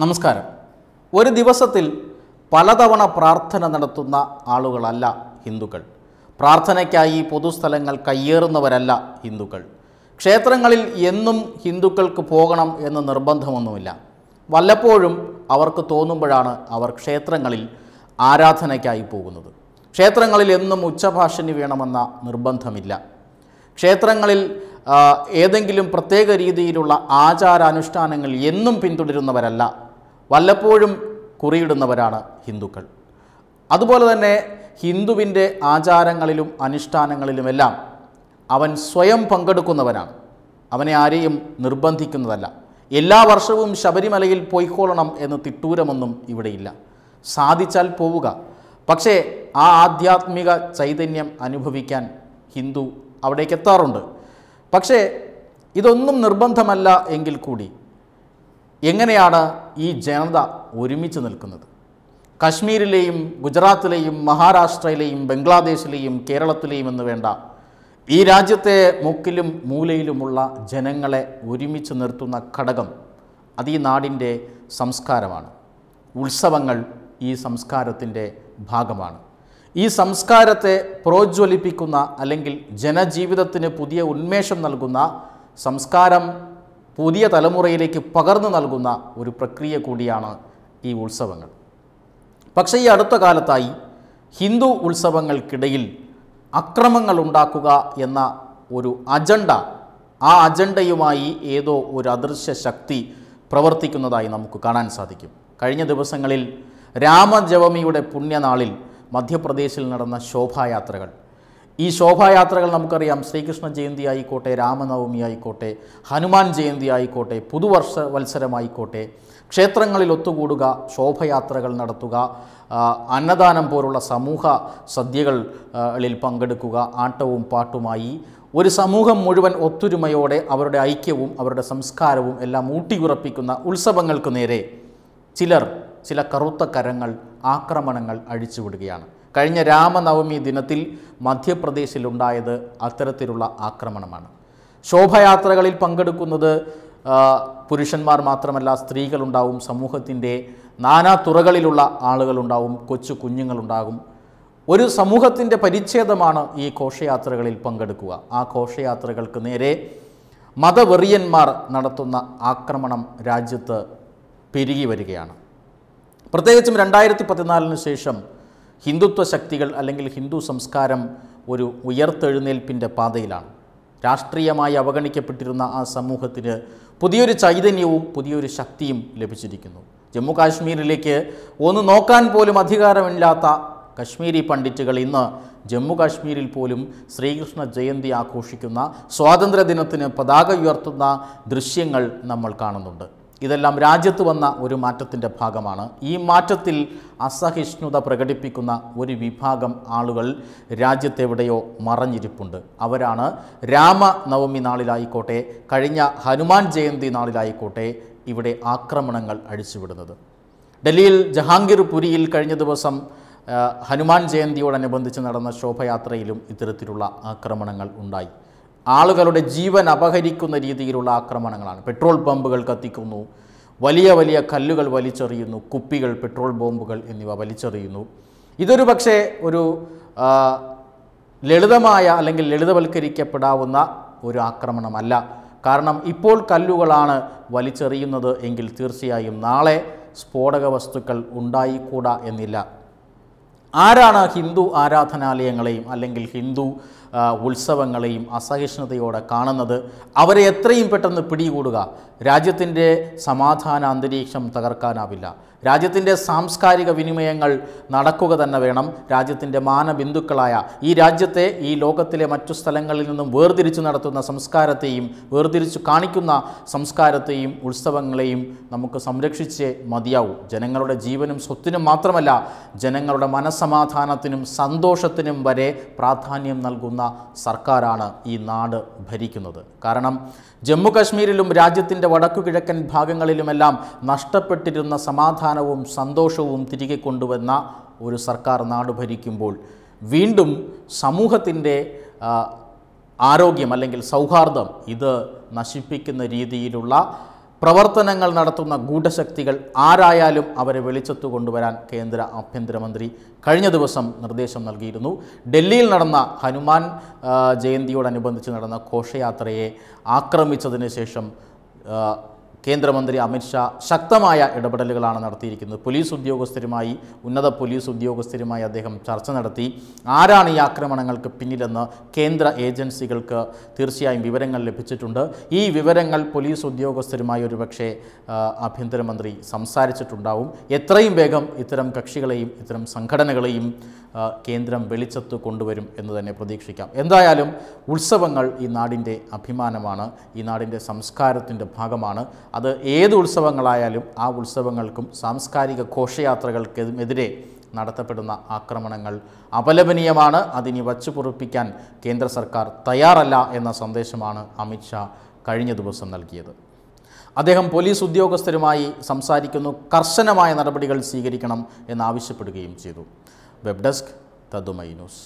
നമസ്കാരം ഒരു ദിവസത്തിൽ പലതവണ പ്രാർത്ഥന നടത്തുന്ന ആളുകളല്ല ഹിന്ദുക്കൾ പ്രാർത്ഥനയ്ക്കായി പൊതുസ്ഥലങ്ങൾ കയ്യേറുന്നവരല്ല ഹിന്ദുക്കൾ ക്ഷേത്രങ്ങളിൽ എന്നും ഹിന്ദുക്കൾക്ക് പോകണം എന്ന് നിർബന്ധമൊന്നുമില്ല വല്ലപ്പോഴും അവർക്ക് തോന്നുമ്പോഴാണ് അവർ ക്ഷേത്രങ്ങളിൽ ആരാധനയ്ക്കായി പോകുന്നത് ക്ഷേത്രങ്ങളിൽ എന്നും ഉച്ചഭാഷണി വേണമെന്ന നിർബന്ധമില്ല ക്ഷേത്രങ്ങളിൽ ഏതെങ്കിലും പ്രത്യേക രീതിയിലുള്ള ആചാരാനുഷ്ഠാനങ്ങൾ എന്നും പിന്തുടരുന്നവരല്ല വല്ലപ്പോഴും കുറിയിടുന്നവരാണ് ഹിന്ദുക്കൾ അതുപോലെ തന്നെ ഹിന്ദുവിൻ്റെ ആചാരങ്ങളിലും അനുഷ്ഠാനങ്ങളിലുമെല്ലാം അവൻ സ്വയം പങ്കെടുക്കുന്നവനാണ് അവനെ ആരെയും നിർബന്ധിക്കുന്നതല്ല എല്ലാ വർഷവും ശബരിമലയിൽ പോയിക്കൊള്ളണം എന്ന് തിട്ടൂരമൊന്നും ഇവിടെയില്ല സാധിച്ചാൽ പോവുക പക്ഷേ ആ ആധ്യാത്മിക ചൈതന്യം അനുഭവിക്കാൻ ഹിന്ദു അവിടേക്ക് എത്താറുണ്ട് പക്ഷേ ഇതൊന്നും നിർബന്ധമല്ല എങ്കിൽ കൂടി എങ്ങനെയാണ് ഈ ജനത ഒരുമിച്ച് നിൽക്കുന്നത് കശ്മീരിലെയും ഗുജറാത്തിലെയും മഹാരാഷ്ട്രയിലെയും ബംഗ്ലാദേശിലെയും കേരളത്തിലെയും എന്ന് വേണ്ട ഈ രാജ്യത്തെ മുക്കിലും മൂലയിലുമുള്ള ജനങ്ങളെ ഒരുമിച്ച് നിർത്തുന്ന ഘടകം അത് ഈ നാടിൻ്റെ സംസ്കാരമാണ് ഉത്സവങ്ങൾ ഈ സംസ്കാരത്തിൻ്റെ ഭാഗമാണ് ഈ സംസ്കാരത്തെ പ്രോജ്വലിപ്പിക്കുന്ന അല്ലെങ്കിൽ ജനജീവിതത്തിന് പുതിയ ഉന്മേഷം നൽകുന്ന സംസ്കാരം പുതിയ തലമുറയിലേക്ക് പകർന്നു നൽകുന്ന ഒരു പ്രക്രിയ കൂടിയാണ് ഈ ഉത്സവങ്ങൾ പക്ഷേ ഈ അടുത്ത കാലത്തായി ഹിന്ദു ഉത്സവങ്ങൾക്കിടയിൽ അക്രമങ്ങൾ ഉണ്ടാക്കുക എന്ന ഒരു അജണ്ട ആ അജണ്ടയുമായി ഏതോ ഒരു അദൃശ്യ ശക്തി പ്രവർത്തിക്കുന്നതായി നമുക്ക് കാണാൻ സാധിക്കും കഴിഞ്ഞ ദിവസങ്ങളിൽ രാമജവമിയുടെ പുണ്യനാളിൽ മധ്യപ്രദേശിൽ നടന്ന ശോഭായാത്രകൾ ഈ ശോഭായാത്രകൾ നമുക്കറിയാം ശ്രീകൃഷ്ണ ജയന്തി ആയിക്കോട്ടെ രാമനവമി ആയിക്കോട്ടെ ഹനുമാൻ ജയന്തി ആയിക്കോട്ടെ പുതുവർഷ വത്സരമായിക്കോട്ടെ ക്ഷേത്രങ്ങളിൽ ഒത്തുകൂടുക ശോഭയാത്രകൾ നടത്തുക അന്നദാനം പോലുള്ള സമൂഹ സദ്യകളിൽ പങ്കെടുക്കുക ആട്ടവും പാട്ടുമായി ഒരു സമൂഹം മുഴുവൻ ഒത്തൊരുമയോടെ അവരുടെ ഐക്യവും അവരുടെ സംസ്കാരവും എല്ലാം ഊട്ടിയുറപ്പിക്കുന്ന ഉത്സവങ്ങൾക്ക് നേരെ ചിലർ ചില കറുത്ത കരങ്ങൾ ആക്രമണങ്ങൾ അഴിച്ചുവിടുകയാണ് കഴിഞ്ഞ രാമനവമി ദിനത്തിൽ മധ്യപ്രദേശിലുണ്ടായത് അത്തരത്തിലുള്ള ആക്രമണമാണ് ശോഭയാത്രകളിൽ പങ്കെടുക്കുന്നത് പുരുഷന്മാർ മാത്രമല്ല സ്ത്രീകളുണ്ടാവും സമൂഹത്തിൻ്റെ നാനാ തുറകളിലുള്ള ആളുകളുണ്ടാവും കൊച്ചു കുഞ്ഞുങ്ങളുണ്ടാകും ഒരു സമൂഹത്തിൻ്റെ പരിച്ഛേദമാണ് ഈ ഘോഷയാത്രകളിൽ പങ്കെടുക്കുക ആ ഘോഷയാത്രകൾക്ക് നേരെ മതവെറിയന്മാർ നടത്തുന്ന ആക്രമണം രാജ്യത്ത് പെരുകി വരികയാണ് പ്രത്യേകിച്ചും രണ്ടായിരത്തി പതിനാലിന് ശേഷം ഹിന്ദുത്വ ശക്തികൾ അല്ലെങ്കിൽ ഹിന്ദു സംസ്കാരം ഒരു ഉയർത്തെഴുന്നേൽപ്പിൻ്റെ പാതയിലാണ് രാഷ്ട്രീയമായി അവഗണിക്കപ്പെട്ടിരുന്ന ആ സമൂഹത്തിന് പുതിയൊരു ചൈതന്യവും പുതിയൊരു ശക്തിയും ലഭിച്ചിരിക്കുന്നു ജമ്മു കാശ്മീരിലേക്ക് ഒന്ന് നോക്കാൻ പോലും അധികാരമില്ലാത്ത കശ്മീരി പണ്ഡിറ്റുകൾ ഇന്ന് ജമ്മു കാശ്മീരിൽ പോലും ശ്രീകൃഷ്ണ ജയന്തി ആഘോഷിക്കുന്ന സ്വാതന്ത്ര്യ ദിനത്തിന് പതാക ഉയർത്തുന്ന ദൃശ്യങ്ങൾ നമ്മൾ കാണുന്നുണ്ട് ഇതെല്ലാം രാജ്യത്ത് വന്ന ഒരു മാറ്റത്തിൻ്റെ ഭാഗമാണ് ഈ മാറ്റത്തിൽ അസഹിഷ്ണുത പ്രകടിപ്പിക്കുന്ന ഒരു വിഭാഗം ആളുകൾ രാജ്യത്തെവിടെയോ മറഞ്ഞിരിപ്പുണ്ട് അവരാണ് രാമനവമി നാളിലായിക്കോട്ടെ കഴിഞ്ഞ ഹനുമാൻ ജയന്തി നാളിലായിക്കോട്ടെ ഇവിടെ ആക്രമണങ്ങൾ അഴിച്ചുവിടുന്നത് ഡൽഹിയിൽ ജഹാംഗീർ പുരിയിൽ കഴിഞ്ഞ ദിവസം ഹനുമാൻ ജയന്തിയോടനുബന്ധിച്ച് നടന്ന ശോഭയാത്രയിലും ഇത്തരത്തിലുള്ള ആക്രമണങ്ങൾ ഉണ്ടായി ആളുകളുടെ ജീവൻ അപഹരിക്കുന്ന രീതിയിലുള്ള ആക്രമണങ്ങളാണ് പെട്രോൾ പമ്പുകൾ കത്തിക്കുന്നു വലിയ വലിയ കല്ലുകൾ വലിച്ചെറിയുന്നു കുപ്പികൾ പെട്രോൾ ബോംബുകൾ എന്നിവ വലിച്ചെറിയുന്നു ഇതൊരു പക്ഷേ ഒരു ലളിതമായ അല്ലെങ്കിൽ ലളിതവൽക്കരിക്കപ്പെടാവുന്ന ഒരു ആക്രമണമല്ല കാരണം ഇപ്പോൾ കല്ലുകളാണ് വലിച്ചെറിയുന്നത് എങ്കിൽ തീർച്ചയായും നാളെ സ്ഫോടക വസ്തുക്കൾ ഉണ്ടായിക്കൂടാ എന്നില്ല ആരാണ് ഹിന്ദു ആരാധനാലയങ്ങളെയും അല്ലെങ്കിൽ ഹിന്ദു ഉത്സവങ്ങളെയും അസഹിഷ്ണുതയോടെ കാണുന്നത് അവരെ എത്രയും പെട്ടെന്ന് പിടികൂടുക രാജ്യത്തിൻ്റെ സമാധാന അന്തരീക്ഷം തകർക്കാനാവില്ല രാജ്യത്തിൻ്റെ സാംസ്കാരിക വിനിമയങ്ങൾ നടക്കുക തന്നെ വേണം രാജ്യത്തിൻ്റെ മാനബിന്ദുക്കളായ ഈ രാജ്യത്തെ ഈ ലോകത്തിലെ മറ്റു സ്ഥലങ്ങളിൽ നിന്നും വേർതിരിച്ച് നടത്തുന്ന സംസ്കാരത്തെയും വേർതിരിച്ച് കാണിക്കുന്ന സംസ്കാരത്തെയും ഉത്സവങ്ങളെയും നമുക്ക് സംരക്ഷിച്ച് മതിയാവും ജനങ്ങളുടെ ജീവനും സ്വത്തിനും മാത്രമല്ല ജനങ്ങളുടെ മനസ്സമാധാനത്തിനും സന്തോഷത്തിനും വരെ പ്രാധാന്യം നൽകുന്ന സർക്കാരാണ് ഈ നാട് ഭരിക്കുന്നത് കാരണം ജമ്മു കശ്മീരിലും രാജ്യത്തിൻ്റെ വടക്കുകിഴക്കൻ ഭാഗങ്ങളിലുമെല്ലാം നഷ്ടപ്പെട്ടിരുന്ന സമാധാനവും സന്തോഷവും തിരികെ കൊണ്ടുവന്ന ഒരു സർക്കാർ നാട് ഭരിക്കുമ്പോൾ വീണ്ടും സമൂഹത്തിൻ്റെ ആരോഗ്യം അല്ലെങ്കിൽ സൗഹാർദ്ദം ഇത് നശിപ്പിക്കുന്ന രീതിയിലുള്ള പ്രവർത്തനങ്ങൾ നടത്തുന്ന ഗൂഢശക്തികൾ ആരായാലും അവരെ വെളിച്ചത്തു കൊണ്ടുവരാൻ കേന്ദ്ര ആഭ്യന്തരമന്ത്രി കഴിഞ്ഞ ദിവസം നിർദ്ദേശം നൽകിയിരുന്നു ഡൽഹിയിൽ നടന്ന ഹനുമാൻ ജയന്തിയോടനുബന്ധിച്ച് നടന്ന ഘോഷയാത്രയെ ആക്രമിച്ചതിന് ശേഷം കേന്ദ്രമന്ത്രി അമിത്ഷാ ശക്തമായ ഇടപെടലുകളാണ് നടത്തിയിരിക്കുന്നത് പോലീസ് ഉദ്യോഗസ്ഥരുമായി ഉന്നത പോലീസ് ഉദ്യോഗസ്ഥരുമായി അദ്ദേഹം ചർച്ച നടത്തി ആരാണ് ഈ ആക്രമണങ്ങൾക്ക് പിന്നിലെന്ന് കേന്ദ്ര ഏജൻസികൾക്ക് തീർച്ചയായും വിവരങ്ങൾ ലഭിച്ചിട്ടുണ്ട് ഈ വിവരങ്ങൾ പോലീസ് ഉദ്യോഗസ്ഥരുമായി ഒരുപക്ഷെ ആഭ്യന്തരമന്ത്രി സംസാരിച്ചിട്ടുണ്ടാവും എത്രയും വേഗം ഇത്തരം കക്ഷികളെയും ഇത്തരം സംഘടനകളെയും കേന്ദ്രം വെളിച്ചത്ത് കൊണ്ടുവരും എന്ന് തന്നെ പ്രതീക്ഷിക്കാം എന്തായാലും ഉത്സവങ്ങൾ ഈ നാടിൻ്റെ അഭിമാനമാണ് ഈ നാടിൻ്റെ സംസ്കാരത്തിൻ്റെ ഭാഗമാണ് അത് ഏത് ഉത്സവങ്ങളായാലും ആ ഉത്സവങ്ങൾക്കും സാംസ്കാരിക ഘോഷയാത്രകൾക്കെതിരെ നടത്തപ്പെടുന്ന ആക്രമണങ്ങൾ അപലപനീയമാണ് അതിനി വച്ചു പൊറുപ്പിക്കാൻ കേന്ദ്ര സർക്കാർ തയ്യാറല്ല എന്ന സന്ദേശമാണ് അമിത്ഷാ കഴിഞ്ഞ ദിവസം നൽകിയത് അദ്ദേഹം പോലീസ് ഉദ്യോഗസ്ഥരുമായി സംസാരിക്കുന്നു കർശനമായ നടപടികൾ സ്വീകരിക്കണം എന്നാവശ്യപ്പെടുകയും ചെയ്തു വെബ് ഡെസ്ക് തദ്മൈ ന്യൂസ്